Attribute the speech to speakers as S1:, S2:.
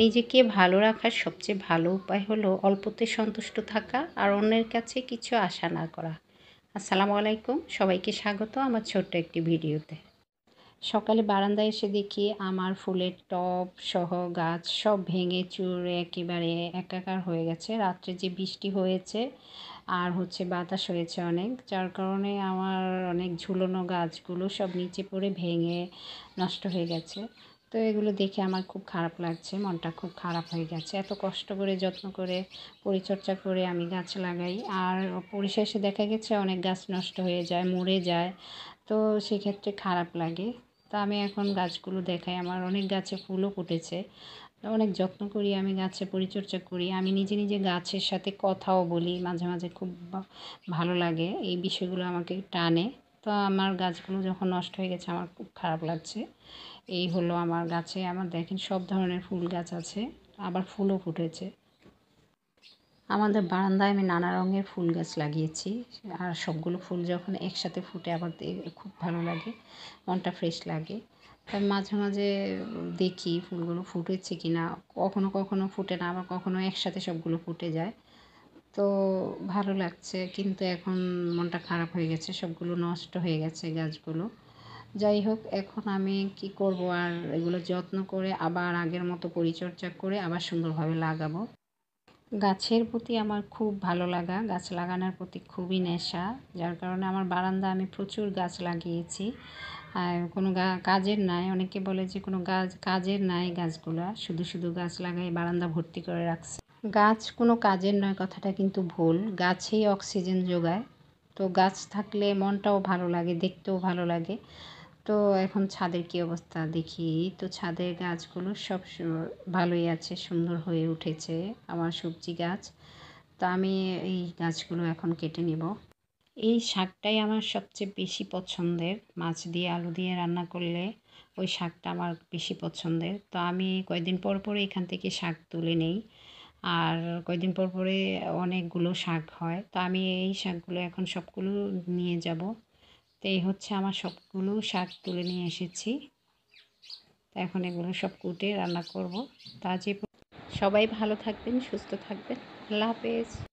S1: নিজেকে ভালো রাখার সবচেয়ে ভালো উপায় হলো অল্পতে সন্তুষ্ট থাকা আর অন্যের কাছে কিছু আশা না করা আসসালামু আলাইকুম সবাইকে স্বাগত আমার ছোট্ট একটি ভিডিওতে সকালে বারান্দায় এসে দেখি আমার ফুলের টব সহ গাছ সব ভেঙে চুরে একেবারে একাকার হয়ে গেছে রাত্রে যে বৃষ্টি হয়েছে আর হচ্ছে বাতাস হয়েছে অনেক যার কারণে আমার অনেক ঝুলনো গাছগুলো সব নিচে পড়ে ভেঙে নষ্ট হয়ে গেছে তো এগুলো দেখে আমার খুব খারাপ লাগছে মনটা খুব খারাপ হয়ে গেছে এত কষ্ট করে যত্ন করে পরিচর্যা করে আমি গাছ লাগাই আর পরিশেষে দেখা গেছে অনেক গাছ নষ্ট হয়ে যায় মরে যায় তো সেক্ষেত্রে খারাপ লাগে তা আমি এখন গাছগুলো দেখাই আমার অনেক গাছে ফুলও ফুটেছে অনেক যত্ন করি আমি গাছে পরিচর্যা করি আমি নিজে নিজে গাছের সাথে কথাও বলি মাঝে মাঝে খুব ভালো লাগে এই বিষয়গুলো আমাকে টানে তো আমার গাছগুলো যখন নষ্ট হয়ে গেছে আমার খুব খারাপ লাগছে এই হলো আমার গাছে আমার দেখেন সব ধরনের ফুল গাছ আছে আবার ফুলও ফুটেছে আমাদের বারান্দায় আমি নানা রঙের ফুল গাছ লাগিয়েছি আর সবগুলো ফুল যখন একসাথে ফুটে আবার খুব ভালো লাগে মনটা ফ্রেশ লাগে তাই মাঝে মাঝে দেখি ফুলগুলো ফুটেছে কি না কখনো কখনো ফুটে না আবার কখনো একসাথে সবগুলো ফুটে যায় তো ভালো লাগছে কিন্তু এখন মনটা খারাপ হয়ে গেছে সবগুলো নষ্ট হয়ে গেছে গাছগুলো যাই হোক এখন আমি কি করব আর এগুলো যত্ন করে আবার আগের মতো পরিচর্যা করে আবার সুন্দরভাবে লাগাবো গাছের প্রতি আমার খুব ভালো লাগা গাছ লাগানোর প্রতি খুবই নেশা যার কারণে আমার বারান্দা আমি প্রচুর গাছ লাগিয়েছি আর কোনো কাজের নাই অনেকে বলে যে কোনো গাছ কাজের নাই গাছগুলো শুধু শুধু গাছ লাগাই বারান্দা ভর্তি করে রাখছে গাছ কোনো কাজের নয় কথাটা কিন্তু ভুল গাছেই অক্সিজেন যোগায় তো গাছ থাকলে মনটাও ভালো লাগে দেখতেও ভালো লাগে তো এখন ছাদের কি অবস্থা দেখি তো ছাদের গাছগুলো সব ভালোই আছে সুন্দর হয়ে উঠেছে আমার সবজি গাছ তো আমি এই গাছগুলো এখন কেটে নেব এই শাকটাই আমার সবচেয়ে বেশি পছন্দের মাছ দিয়ে আলু দিয়ে রান্না করলে ওই শাকটা আমার বেশি পছন্দের তো আমি কয়েকদিন পর পর এখান থেকে শাক তুলে নেই আর কয়েকদিন পর পরে অনেকগুলো শাক হয় তো আমি এই শাকগুলো এখন সবগুলো নিয়ে যাব তো এই হচ্ছে আমার সবগুলো শাক তুলে নিয়ে এসেছি তো এখন এগুলো সব কুটে রান্না করব তা যে সবাই ভালো থাকবেন সুস্থ থাকবেন আল্লাহ হাফেজ